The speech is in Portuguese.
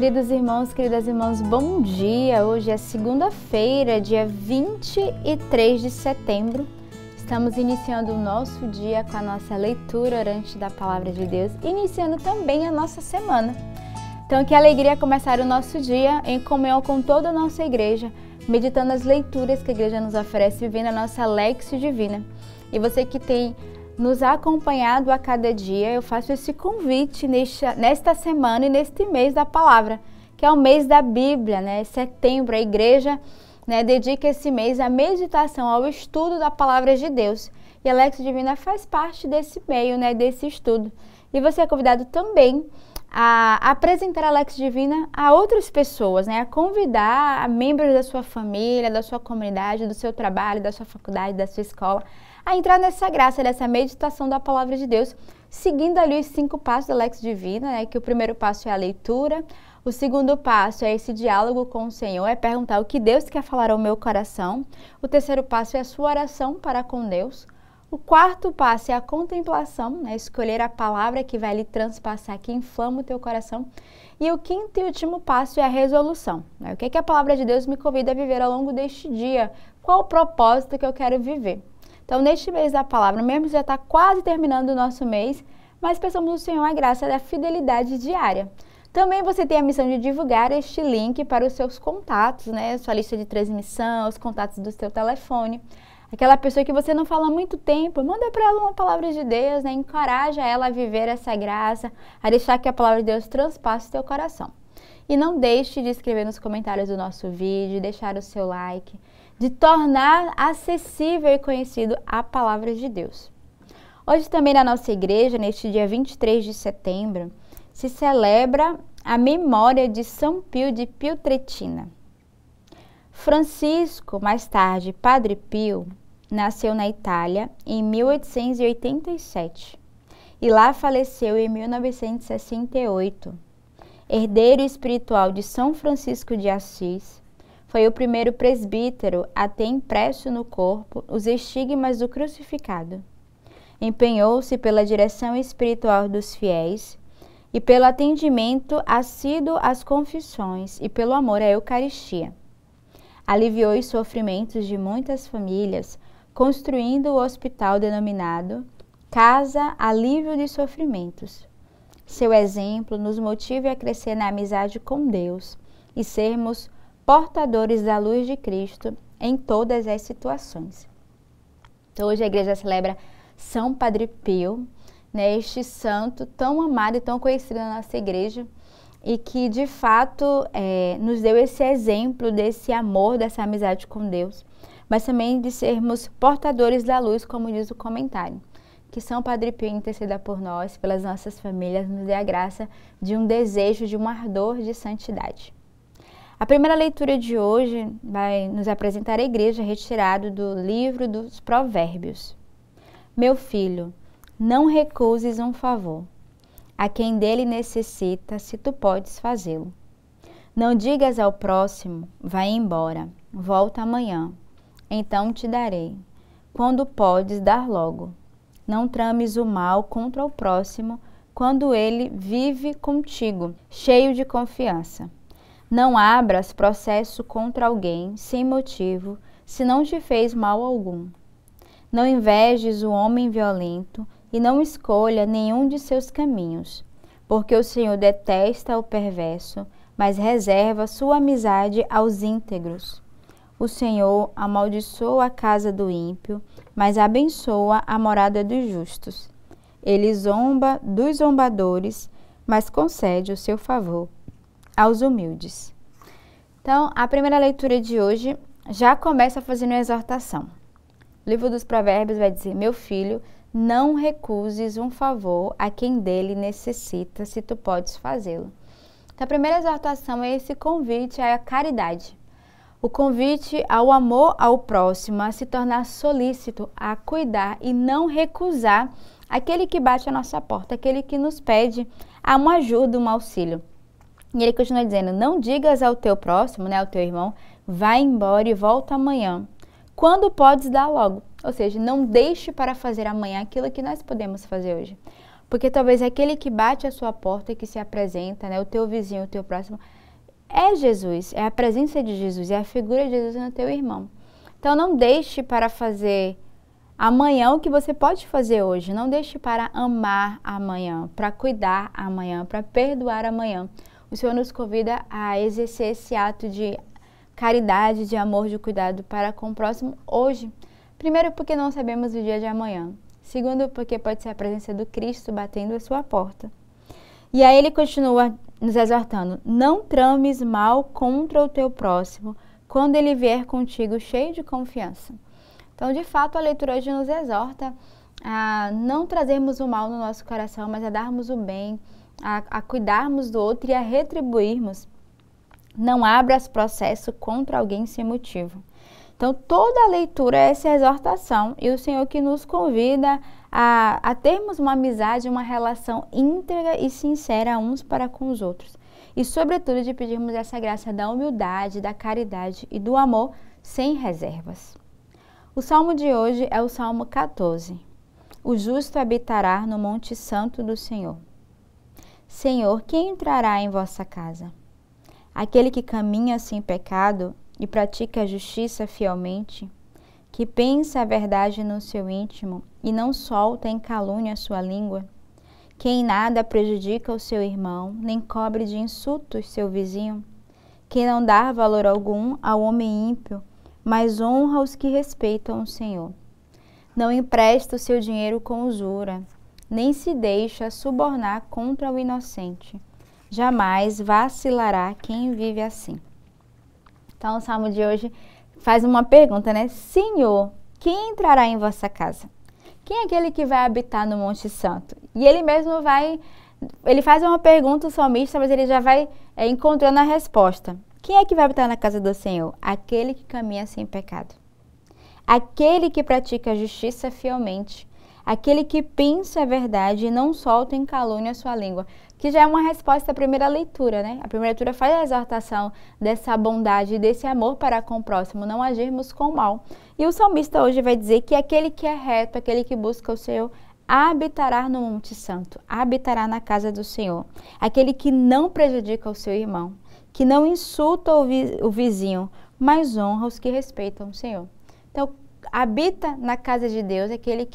queridos irmãos, queridas irmãs, bom dia! Hoje é segunda-feira, dia 23 de setembro. Estamos iniciando o nosso dia com a nossa leitura orante da Palavra de Deus, iniciando também a nossa semana. Então, que alegria começar o nosso dia em comunhão com toda a nossa igreja, meditando as leituras que a igreja nos oferece, vivendo a nossa Lexi Divina. E você que tem nos acompanhado a cada dia, eu faço esse convite nesta, nesta semana e neste mês da palavra, que é o mês da Bíblia, né? Setembro, a igreja né, dedica esse mês à meditação, ao estudo da palavra de Deus. E a Lex Divina faz parte desse meio, né, desse estudo. E você é convidado também a apresentar a Lex Divina a outras pessoas, né? A convidar a membros da sua família, da sua comunidade, do seu trabalho, da sua faculdade, da sua escola, a entrar nessa graça, nessa meditação da palavra de Deus, seguindo ali os cinco passos da Lex Divina, né? Que o primeiro passo é a leitura, o segundo passo é esse diálogo com o Senhor, é perguntar o que Deus quer falar ao meu coração. O terceiro passo é a sua oração para com Deus. O quarto passo é a contemplação, né? escolher a palavra que vai lhe transpassar, que inflama o teu coração. E o quinto e último passo é a resolução. Né? O que, é que a palavra de Deus me convida a viver ao longo deste dia? Qual o propósito que eu quero viver? Então, neste mês da palavra, mesmo já está quase terminando o nosso mês, mas peçamos ao Senhor a graça da fidelidade diária. Também você tem a missão de divulgar este link para os seus contatos, né? Sua lista de transmissão, os contatos do seu telefone. Aquela pessoa que você não fala há muito tempo, manda para ela uma palavra de Deus, né? encoraja ela a viver essa graça, a deixar que a palavra de Deus transpasse o teu coração. E não deixe de escrever nos comentários do nosso vídeo, deixar o seu like, de tornar acessível e conhecido a palavra de Deus. Hoje também na nossa igreja, neste dia 23 de setembro, se celebra a memória de São Pio de Pietretina. Francisco, mais tarde Padre Pio, nasceu na Itália em 1887 e lá faleceu em 1968. Herdeiro espiritual de São Francisco de Assis, foi o primeiro presbítero a ter impresso no corpo os estigmas do crucificado. Empenhou-se pela direção espiritual dos fiéis e pelo atendimento assíduo às confissões e pelo amor à Eucaristia. Aliviou os sofrimentos de muitas famílias, construindo o hospital denominado Casa Alívio de Sofrimentos. Seu exemplo nos motive a crescer na amizade com Deus e sermos portadores da luz de Cristo em todas as situações. Então, hoje a igreja celebra São Padre Pio, né, este santo tão amado e tão conhecido na nossa igreja e que de fato é, nos deu esse exemplo desse amor, dessa amizade com Deus mas também de sermos portadores da luz, como diz o comentário. Que São Padre Pio interceda por nós, pelas nossas famílias, nos dê a graça de um desejo, de um ardor de santidade. A primeira leitura de hoje vai nos apresentar a igreja retirado do livro dos Provérbios. Meu filho, não recuses um favor. A quem dele necessita, se tu podes fazê-lo. Não digas ao próximo, vai embora, volta amanhã, então te darei. Quando podes dar logo. Não trames o mal contra o próximo, quando ele vive contigo, cheio de confiança. Não abras processo contra alguém sem motivo, se não te fez mal algum. Não invejes o homem violento e não escolha nenhum de seus caminhos, porque o Senhor detesta o perverso, mas reserva sua amizade aos íntegros. O Senhor amaldiçoa a casa do ímpio, mas abençoa a morada dos justos. Ele zomba dos zombadores, mas concede o seu favor aos humildes. Então, a primeira leitura de hoje já começa fazendo uma exortação. O livro dos Provérbios vai dizer: Meu filho, não recuses um favor a quem dele necessita, se tu podes fazê-lo. Então, a primeira exortação é esse convite à caridade. O convite ao amor ao próximo, a se tornar solícito, a cuidar e não recusar aquele que bate a nossa porta, aquele que nos pede uma ajuda, um auxílio. E ele continua dizendo: Não digas ao teu próximo, né, ao teu irmão, vai embora e volta amanhã. Quando podes dar logo. Ou seja, não deixe para fazer amanhã aquilo que nós podemos fazer hoje. Porque talvez aquele que bate a sua porta, que se apresenta, né, o teu vizinho, o teu próximo, é Jesus, é a presença de Jesus, é a figura de Jesus no teu irmão. Então não deixe para fazer amanhã o que você pode fazer hoje, não deixe para amar amanhã, para cuidar amanhã, para perdoar amanhã. O Senhor nos convida a exercer esse ato de caridade, de amor, de cuidado para com o próximo hoje. Primeiro, porque não sabemos o dia de amanhã. Segundo, porque pode ser a presença do Cristo batendo a sua porta. E aí ele continua nos exortando: não trames mal contra o teu próximo quando ele vier contigo cheio de confiança. Então, de fato, a leitura hoje nos exorta a não trazermos o mal no nosso coração, mas a darmos o bem, a, a cuidarmos do outro e a retribuirmos. Não abras processo contra alguém sem motivo. Então, toda a leitura é essa exortação e o Senhor que nos convida a, a termos uma amizade, uma relação íntegra e sincera uns para com os outros. E, sobretudo, de pedirmos essa graça da humildade, da caridade e do amor sem reservas. O salmo de hoje é o Salmo 14. O justo habitará no Monte Santo do Senhor. Senhor, quem entrará em vossa casa? Aquele que caminha sem pecado e pratica a justiça fielmente, que pensa a verdade no seu íntimo e não solta em calúnia a sua língua, que em nada prejudica o seu irmão, nem cobre de insultos seu vizinho, que não dá valor algum ao homem ímpio, mas honra os que respeitam o Senhor. Não empresta o seu dinheiro com usura, nem se deixa subornar contra o inocente. Jamais vacilará quem vive assim. Então, o salmo de hoje faz uma pergunta, né? Senhor, quem entrará em vossa casa? Quem é aquele que vai habitar no Monte Santo? E ele mesmo vai, ele faz uma pergunta ao salmista, mas ele já vai é, encontrando a resposta. Quem é que vai habitar na casa do Senhor? Aquele que caminha sem pecado. Aquele que pratica a justiça fielmente Aquele que pensa a verdade e não solta em calúnia a sua língua. Que já é uma resposta à primeira leitura, né? A primeira leitura faz a exortação dessa bondade e desse amor para com o próximo, não agirmos com o mal. E o salmista hoje vai dizer que aquele que é reto, aquele que busca o Senhor, habitará no Monte Santo, habitará na casa do Senhor. Aquele que não prejudica o seu irmão, que não insulta o, vi o vizinho, mas honra os que respeitam o Senhor. Então, habita na casa de Deus aquele que